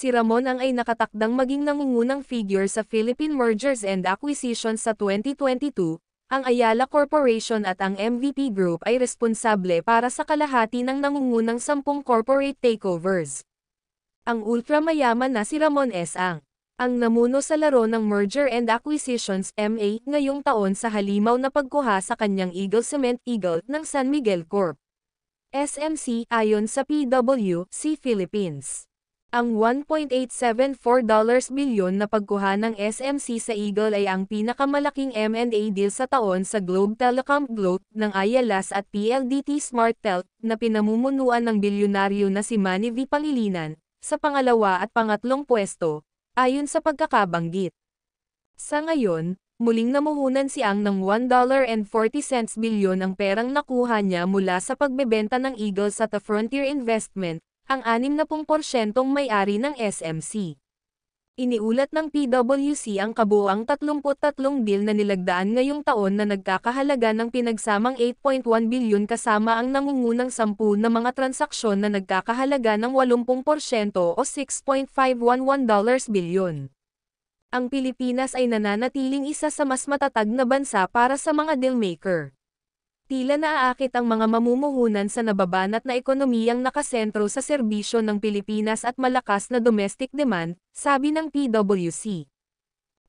si Ramon ang ay nakatakdang maging nangungunang figure sa Philippine Mergers and Acquisitions sa 2022, ang Ayala Corporation at ang MVP Group ay responsable para sa kalahati ng nangungunang 10 corporate takeovers. Ang ultramayaman na si Ramon S. Ang, ang namuno sa laro ng Merger and Acquisitions MA ngayong taon sa halimaw na pagkuha sa kanyang Eagle Cement Eagle ng San Miguel Corp. SMC ayon sa PWC Philippines. Ang $1.874 bilyon na pagkuha ng SMC sa Eagle ay ang pinakamalaking M&A deal sa taon sa Globe Telecom Group ng Ayalas at PLDT SmartTel na pinamumunuan ng bilyonaryo na si Manny V. Pangilinan sa pangalawa at pangatlong pwesto, ayon sa pagkakabanggit. Sa ngayon, muling namuhunan si Ang ng $1.40 bilyon ang perang nakuha niya mula sa pagbebenta ng Eagle sa The Frontier Investment ang 60% may-ari ng SMC. Iniulat ng PWC ang kabuang 33 bill na nilagdaan ngayong taon na nagkakahalaga ng pinagsamang 8.1 bilyon kasama ang nangungunang 10 na mga transaksyon na nagkakahalaga ng 80% o 6.511 dollars bilyon ang Pilipinas ay nananatiling isa sa mas matatag na bansa para sa mga dealmaker. Tila naaakit ang mga mamumuhunan sa nababanat na ekonomiyang nakasentro sa serbisyo ng Pilipinas at malakas na domestic demand, sabi ng PWC.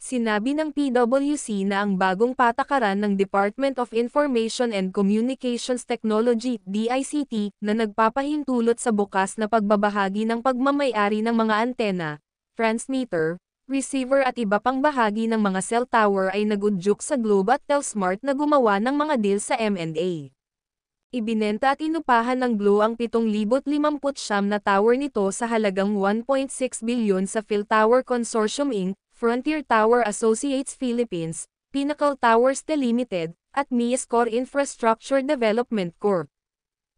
Sinabi ng PWC na ang bagong patakaran ng Department of Information and Communications Technology DICT na nagpapahintulot sa bukas na pagbabahagi ng pagmamayari ng mga antena, transmitter, receiver at iba pang bahagi ng mga cell tower ay nagudyok sa Globe at Telsmart na gumawa ng mga deal sa M&A. Ibinenta at inupahan ng Globe ang 7,059 na tower nito sa halagang 1.6 billion sa PhilTower Consortium Inc., Frontier Tower Associates Philippines, Pinnacle Towers Delimited, at Mies Core Infrastructure Development Corp.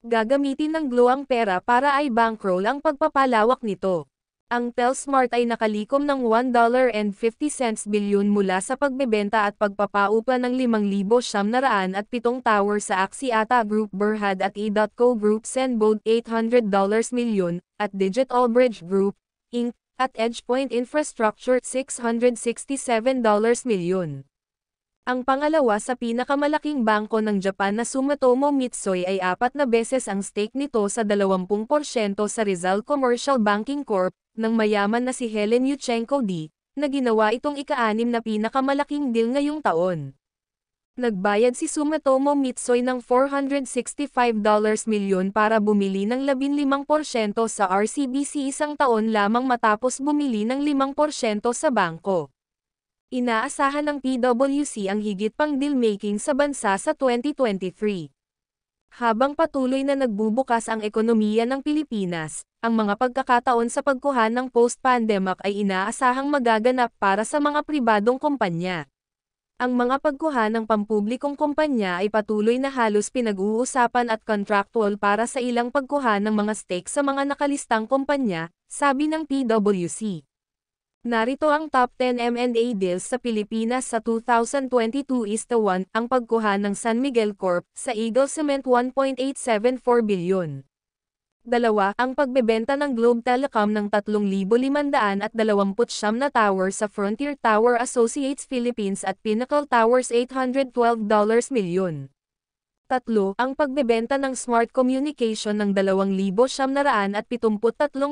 Gagamitin ng Glo ang pera para ay bankroll ang pagpapalawak nito. Ang Telsmart ay nakalikom ng $1.50 bilyon mula sa pagbebenta at pagpapaupa ng 5,700 at pitong tower sa Axiata Group Berhad at E.Co Group Senbode $800 million, at Digital Bridge Group, Inc., at EdgePoint Infrastructure $667 million. Ang pangalawa sa pinakamalaking bangko ng Japan na Sumitomo Mitsui ay apat na beses ang stake nito sa 20% sa Rizal Commercial Banking Corp, ng mayaman na si Helen Yuchenko D., na ginawa itong ika-anim na pinakamalaking deal ngayong taon. Nagbayad si Sumatomo Mitsoy ng $465 milyon para bumili ng 15% sa RCBC isang taon lamang matapos bumili ng 5% sa bangko. Inaasahan ng PWC ang higit pang deal-making sa bansa sa 2023. Habang patuloy na nagbubukas ang ekonomiya ng Pilipinas, ang mga pagkakataon sa pagkuhan ng post-pandemic ay inaasahang magaganap para sa mga pribadong kumpanya. Ang mga pagkuha ng pampublikong kumpanya ay patuloy na halos pinag-uusapan at contractual para sa ilang pagkuha ng mga stake sa mga nakalistang kumpanya, sabi ng PWC. Narito ang top 10 M&A deals sa Pilipinas sa 2022 is 1, ang pagkuha ng San Miguel Corp. sa Eagle Cement 1.874 billion. Dalawa, Ang pagbebenta ng Globe Telecom ng 3,500 at 29 na tower sa Frontier Tower Associates Philippines at Pinnacle Towers $812 million. Tatlo, ang pagbebenta ng smart communication ng 2,773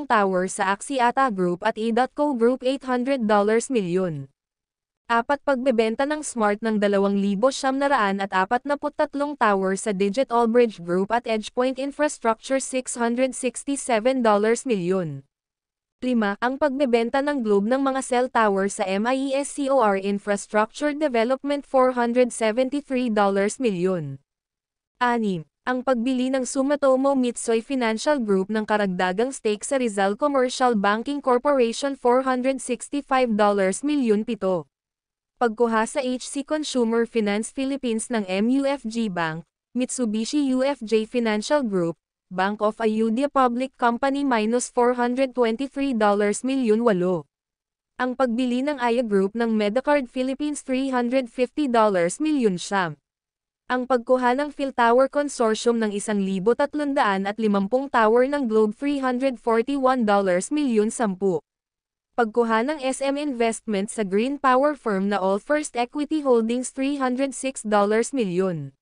tower sa Axiata Group at E.Co Group $800 million. Apat pagbebenta ng smart ng 2,743 tower sa Digit Allbridge Group at EdgePoint Infrastructure $667 million. 5. Ang pagbebenta ng globe ng mga cell tower sa MIESCOR Infrastructure Development $473 million. Anim, Ang pagbili ng Sumitomo Mitsui Financial Group ng karagdagang stake sa Rizal Commercial Banking Corporation $465 milyon pito. Pagkuha sa HC Consumer Finance Philippines ng MUFG Bank, Mitsubishi UFJ Financial Group, Bank of Ayudia Public Company minus $423 milyon 8. Ang pagbili ng AYA Group ng Medacard Philippines $350 milyon siyam ang pagkuha ng PhilTower Consortium ng 1,350 tower ng Globe $341 milyon 10. Pagkuha ng SM Investment sa Green Power Firm na All First Equity Holdings $306 milyon.